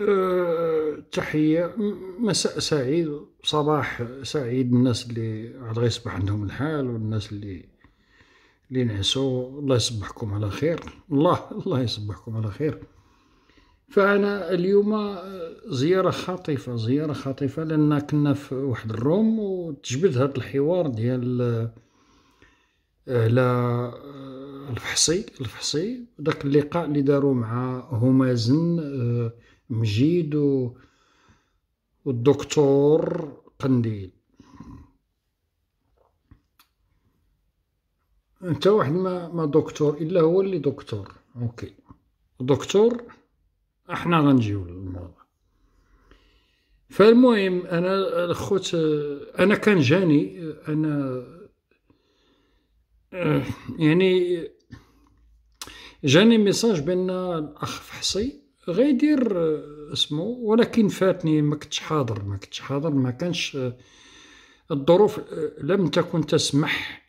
أه، تحية مساء سعيد صباح سعيد الناس اللي عاد غيصبح عندهم الحال والناس اللي اللي نعسوا الله يصبحكم على خير الله الله يصبحكم على خير فأنا اليوم أه، زيارة خاطفة زيارة خاطفة لأن كنا في واحد الروم وتجبد هذا الحوار ديال على أه، الفحصي الفحصي داك اللقاء اللي داروا مع همازن مجيد و... والدكتور قنديل انت واحد ما, ما دكتور الا هو اللي دكتور اوكي دكتور احنا غنجيو للموضوع فالمهم انا الخوت انا كان جاني انا آه، يعني جاني ميساج بان الاخ فحصي غيدير آه، اسمه ولكن فاتني ما كنتش حاضر ما كنتش حاضر ما كانش آه، الظروف آه، لم تكن تسمح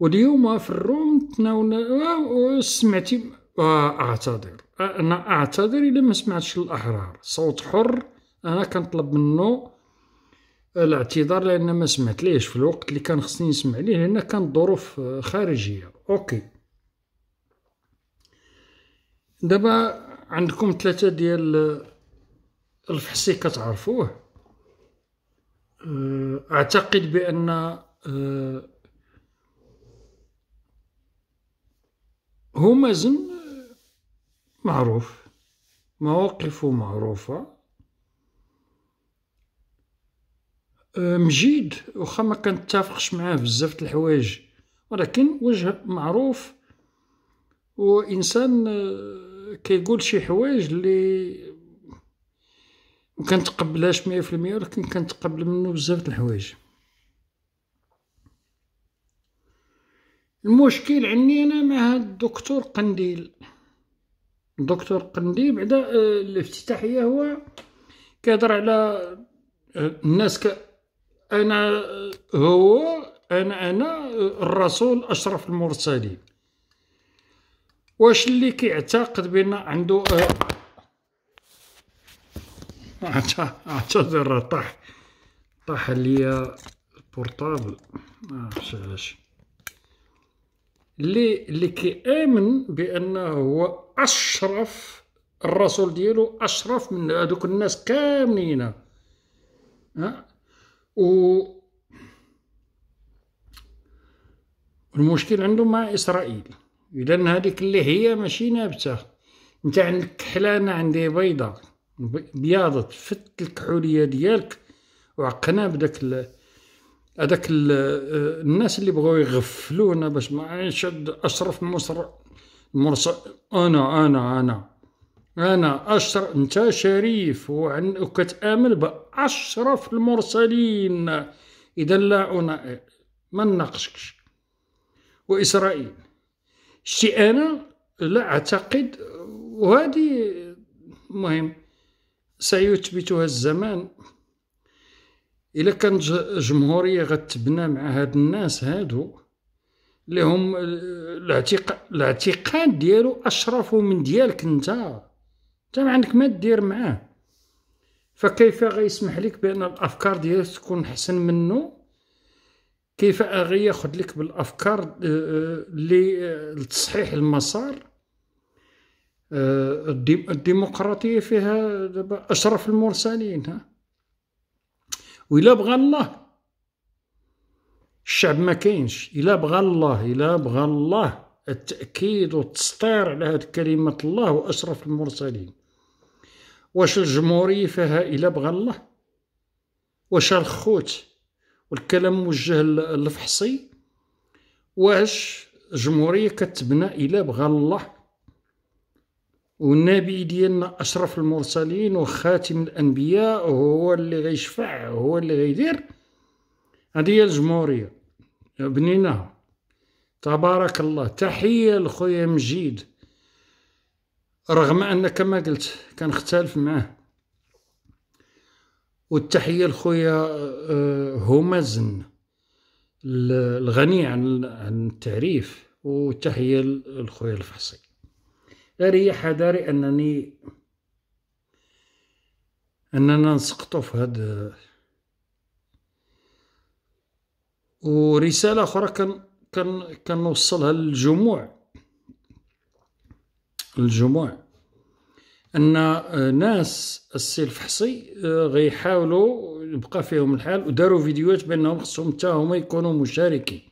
واليوم في الروم تناولنا سمعتي اعتذر انا اعتذر الا ما سمعتش الاحرار صوت حر انا كنطلب منه الاعتذار لان ما سمعت ليش في الوقت اللي كان خصني نسمع ليه لان كان ظروف خارجيه اوكي دابا عندكم ثلاثة ديال الفحصي كتعرفوه أه، اعتقد بان أه، هو مازن معروف مواقفه معروفة أه، مجيد وخا ما كنتفقش معاه بزاف د الحوايج ولكن وجه معروف وانسان آه، كيقول شي حوايج اللي ما كنتقبلهاش 100% ولكن كنتقبل منه بزاف د الحوايج المشكل عندي انا مع الدكتور قنديل الدكتور قنديل بعدا آه، الافتتاحيه هو كيهضر على آه، الناس ك انا هو انا انا الرسول اشرف المرسلين واش اللي كيعتقد بان عنده اعتذر آه، طاح طاح ليا البورطابل معرفتش آه، علاش اللي اللي كيامن بانه هو اشرف الرسول ديالو اشرف من هذوك الناس كاملين ها آه. و المشكل عنده مع اسرائيل إذا هذيك اللي هي ماشي نابتة نتا عندك كحلة أنا عندي بيضة بياضت فت الكحولية ديالك وعقنا بداك هذاك الناس اللي بغاو يغفلونا باش ما يشد أشرف مصر مرص أنا أنا أنا أنا اشرف أنت شريف وعن... وكتآمل بأشرف المرسلين إذا لا أنا ما نناقشكش وإسرائيل شي انا لا اعتقد وهذه مهم سيثبتها الزمان الا كانت جمهوريه غتبنى مع هاد الناس هادو اللي هم الاعتقاد ديالو اشرف من ديالك انت انت ما عندك ما دير معاه فكيف غيسمح لك بان الافكار ديالك تكون احسن منه كيف اغي ياخذ لك بالافكار اللي آه، آه، آه، لتصحيح المسار الديمقراطيه فيها دابا اشرف المرسلين ها ويلا بغى الله الشعب ما كاينش إلا بغى الله إلا بغى الله التأكيد والتسطير على هذه كلمة الله وأشرف المرسلين واش الجمهورية فيها إلا بغى الله واش الخوت والكلام موجه للفحصي واش جمهوريه كتبنى الى بغى الله والنبي ديالنا اشرف المرسلين وخاتم الانبياء هو اللي غيشفع هو اللي غيدير هذه هي الجمهوريه بنيناها تبارك الله تحيه لخويا مجيد رغم ان كما قلت كنختلف معاه والتحية لخويا آه، همزن الغني عن التعريف والتحية لخويا الفحصي أريح داري أنني أننا نسقطوا في هاد ورسالة أخرى كان كان كنوصلها للجموع الجموع ان آه، ناس السي الفحصي آه، غيحاولوا يبقى فيهم الحال وداروا فيديوهات بانهم خصهم حتى هما يكونوا مشاركين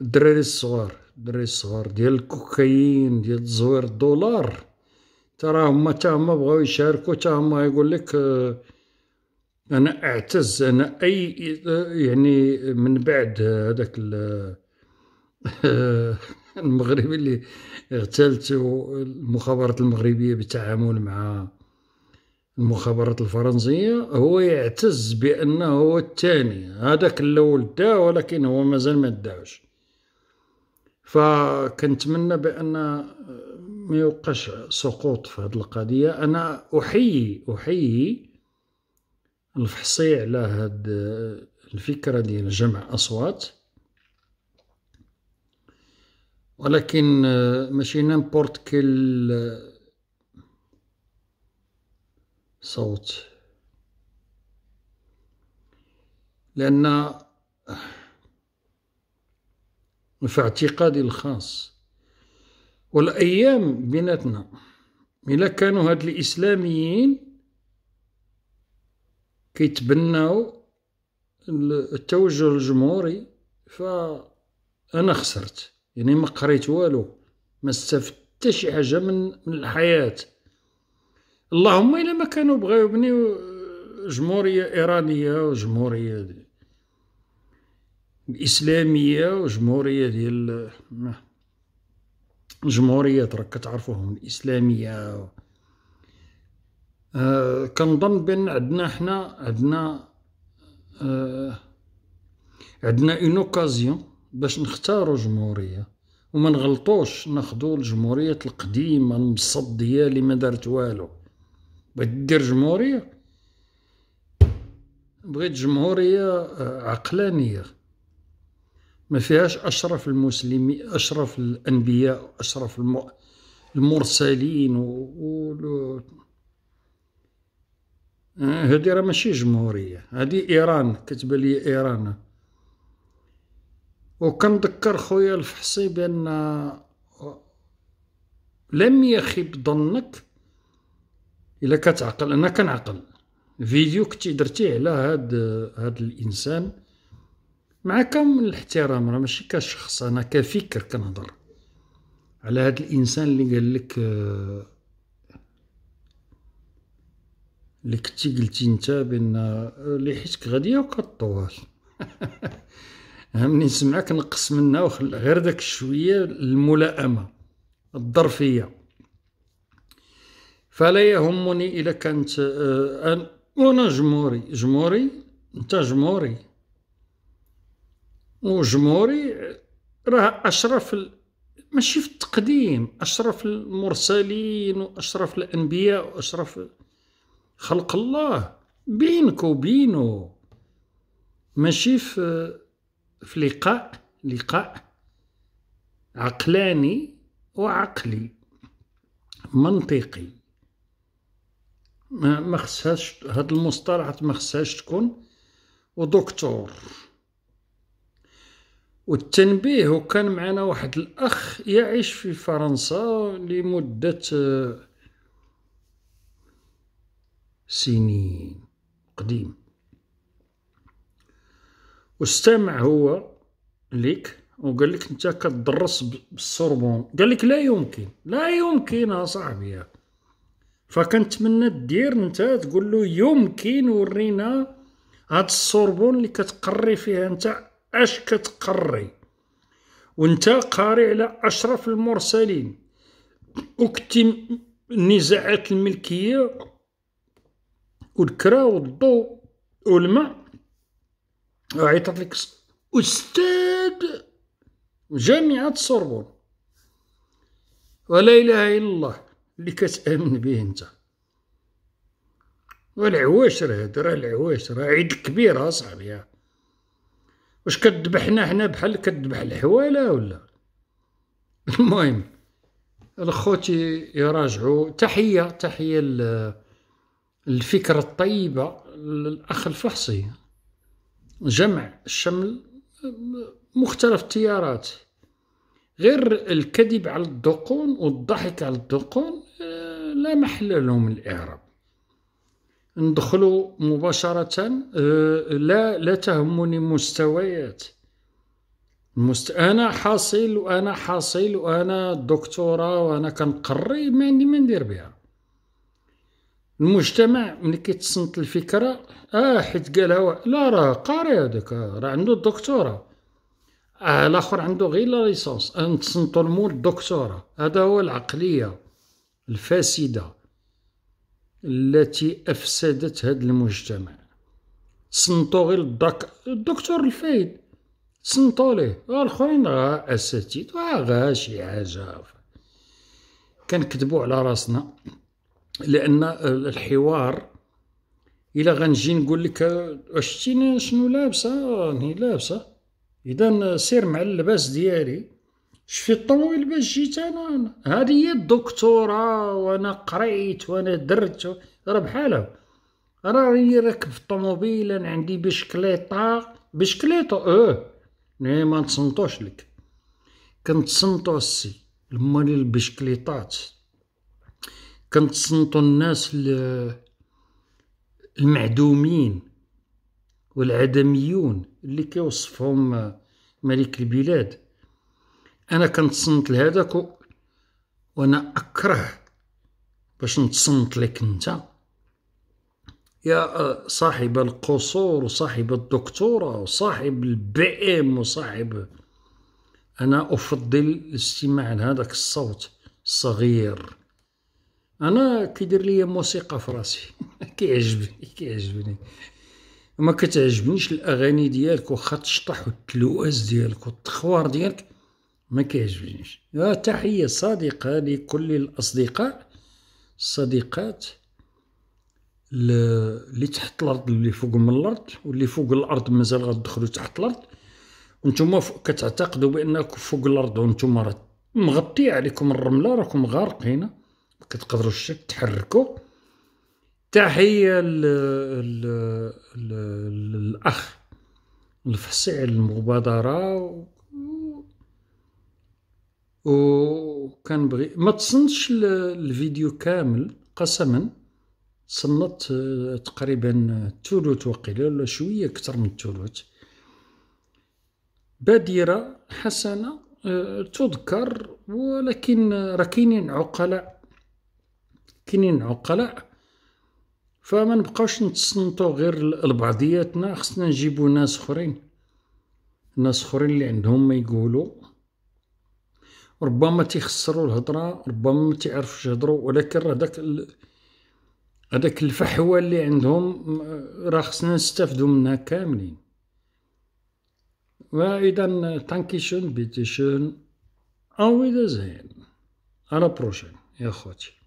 الدراري الصغار الدراري الصغار ديال الكوكايين ديال تزوير الدولار ترى هما حتى هما بغاو يشاركوا حتى هما يقول لك آه، انا اعتز انا اي يعني من بعد هذاك المغربي اللي اغتالته المخابرات المغربيه بالتعامل مع المخابرات الفرنسيه هو يعتز بانه هو الثاني هذاك الاول دا ولكن هو مازال ما داوش فكنتمنى بان ما يوقعش سقوط في هذه القضيه انا احيي احيي الفحصي على هاد الفكره ديال جمع اصوات ولكن آه، ماشي نيمبورت كيل آه، صوت لأن آه، في اعتقادي الخاص والأيام بيناتنا إلا كانوا هاد الإسلاميين كيتبناو التوجه الجمهوري فأنا خسرت يعني ما قريت والو ما استفدت حتى شي حاجه من من الحياه اللهم الا ما كانوا بغاو يبنيو آه، جمهوريه ايرانيه وجمهوريه دي. الاسلاميه وجمهوريه ديال آه، جمهوريات راك كتعرفوهم الاسلاميه و... آه كنظن بان عندنا حنا عندنا آه عندنا اون اوكازيون باش نختاروا جمهوريه وما نغلطوش ناخدو الجمهوريه القديمه المصديه اللي ما دارت والو بغيت دير جمهوريه بغيت جمهوريه آه، عقلانيه ما فيهاش اشرف المسلمين اشرف الانبياء اشرف المرسلين و, آه، هذه راه ماشي جمهوريه هذه ايران كتبان لي ايران وكنذكر خويا الفحصي بان لم يخيب ظنك الا كتعقل انا كنعقل فيديو كنتي درتي على هاد هاد الانسان مع كامل الاحترام راه ماشي كشخص انا كفكر كنهضر على هاد الانسان اللي قال لك اللي كنتي قلتي انت بان اللي حيتك غاديه وكطوال همني نسمعك نقص منها وخل غير داك الشويه الملائمه الظرفيه فلا يهمني الا كانت أه وانا جمهوري جمهوري انت جمهوري وجمهوري راه اشرف ماشي في التقديم اشرف المرسلين واشرف الانبياء واشرف خلق الله بينك وبينه ماشي في في لقاء لقاء عقلاني وعقلي منطقي ما ما خصهاش هاد المصطلحات ما خصهاش تكون ودكتور والتنبيه وكان معنا واحد الاخ يعيش في فرنسا لمده آه، سنين قديم واستمع هو ليك وقال لك انت كتدرس بالسوربون قال لك لا يمكن لا يمكن يا صاحبي فكنتمنى دير انت تقول له يمكن ورينا هاد السوربون اللي كتقري فيها انت اش كتقري وانت قاري على اشرف المرسلين اكتم نزاعات الملكيه والكرا والضوء والماء وعيطت لك أستاذ جامعة السوربون ولا إله إلا الله اللي كتآمن به أنت والعواشر هاد راه العواشر راه عيد كبير أصاحبي واش كذبحنا حنا بحال كذبح الحوالة ولا المهم الخوتي يراجعوا تحية تحية الفكرة الطيبة للأخ الفحصي جمع شمل مختلف التيارات غير الكذب على الدقون والضحك على الدقون آه، لا محل لهم الإعراب ندخلوا مباشرة آه، لا لا تهمني مستويات المست... أنا حاصل وأنا حاصل وأنا دكتورة وأنا كنقري ما عندي ما ندير بها المجتمع ملي كيتصنت الفكره اه حيت قالها لا راه قاري هذاك راه عنده الدكتوراه اه الاخر عنده غير لا ليسونس آه، نتصنتو المول الدكتوراه هذا هو العقليه الفاسده التي افسدت هذا المجتمع تصنتو غير الدك... الدكتور الفايد تصنتو ليه والاخرين غا اساتذه غا شي حاجه كنكذبو على راسنا لان الحوار الا غنجي نقول لك واش شتي شنو لابسه راني لابسه اذا سير مع اللباس ديالي شفي الطوموبيل باش جيت انا هذه هي الدكتوره وانا قريت وانا درت راه بحالها انا راني راكب في الطوموبيل انا عندي بشكليطه بشكليطه اه ما نتصنتوش لك كنتصنتو السي المال البشكليطات كنتصنتوا الناس المعدومين والعدميون اللي كيوصفهم ملك البلاد انا كنتصنت لهذاك وانا اكره باش نتصنت لك انت يا صاحب القصور وصاحب الدكتورة وصاحب البي ام وصاحب أنا أفضل الاستماع لهذاك الصوت الصغير انا كيدير ليا موسيقى في راسي كيعجبني كيعجبني ما كتعجبنيش الاغاني ديالك واخا تشطح والتلواز ديالك والتخوار ديالك ما كيعجبنيش تحيه صادقه لكل الاصدقاء الصديقات اللي تحت الارض اللي فوق من الارض واللي فوق الارض مازال غتدخلوا تحت الارض وانتم كتعتقدوا بانكم فوق الارض وانتم مغطي عليكم الرمله راكم غارقين كتقدروا تحركوا تحيه للاخ الفصيع المبادره وكنبغي ما تصنتش الفيديو كامل قسما صنت آه، تقريبا ثلث وقيله ولا شويه اكثر من ثلث بادره حسنه آه، تذكر ولكن آه، راه كاينين عقلاء كاينين عقلاء فما نبقاوش نتصنتو غير لبعضياتنا خصنا نجيبو ناس اخرين ناس اخرين اللي عندهم ما يقولوا ربما تيخسروا الهضره ربما ما تيعرفوش يهضروا ولكن راه داك هذاك الفحوى اللي عندهم راه خصنا نستافدوا منها كاملين واذا تانكيشون بيتيشون او اذا زين على بروشين يا خوتي